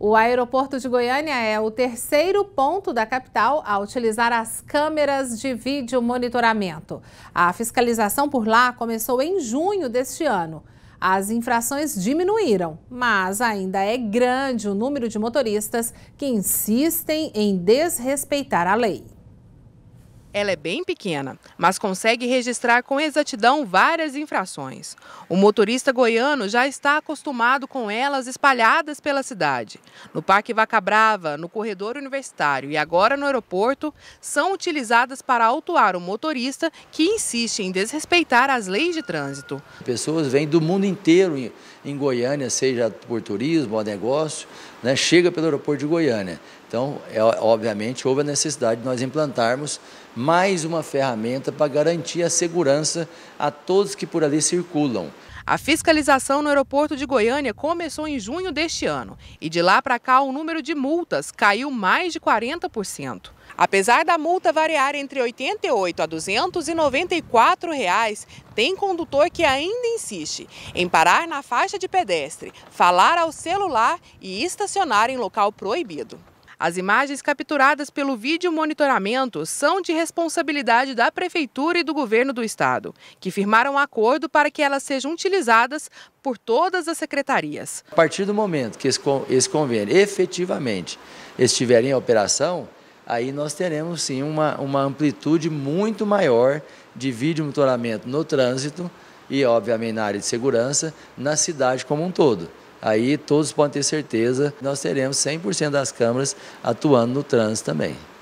O aeroporto de Goiânia é o terceiro ponto da capital a utilizar as câmeras de vídeo monitoramento. A fiscalização por lá começou em junho deste ano. As infrações diminuíram, mas ainda é grande o número de motoristas que insistem em desrespeitar a lei. Ela é bem pequena, mas consegue registrar com exatidão várias infrações. O motorista goiano já está acostumado com elas espalhadas pela cidade. No Parque Vacabrava, no corredor universitário e agora no aeroporto, são utilizadas para autuar o motorista que insiste em desrespeitar as leis de trânsito. Pessoas vêm do mundo inteiro em Goiânia, seja por turismo ou negócio, né, chega pelo aeroporto de Goiânia. Então, é, obviamente, houve a necessidade de nós implantarmos mais uma ferramenta para garantir a segurança a todos que por ali circulam. A fiscalização no aeroporto de Goiânia começou em junho deste ano e de lá para cá o número de multas caiu mais de 40%. Apesar da multa variar entre R$ 88 a R$ 294, reais, tem condutor que ainda insiste em parar na faixa de pedestre, falar ao celular e estacionar em local proibido. As imagens capturadas pelo vídeo monitoramento são de responsabilidade da Prefeitura e do Governo do Estado, que firmaram um acordo para que elas sejam utilizadas por todas as secretarias. A partir do momento que esse convênio efetivamente estiver em operação, aí nós teremos sim uma, uma amplitude muito maior de vídeo monitoramento no trânsito e, obviamente, na área de segurança, na cidade como um todo aí todos podem ter certeza, nós teremos 100% das câmaras atuando no trânsito também.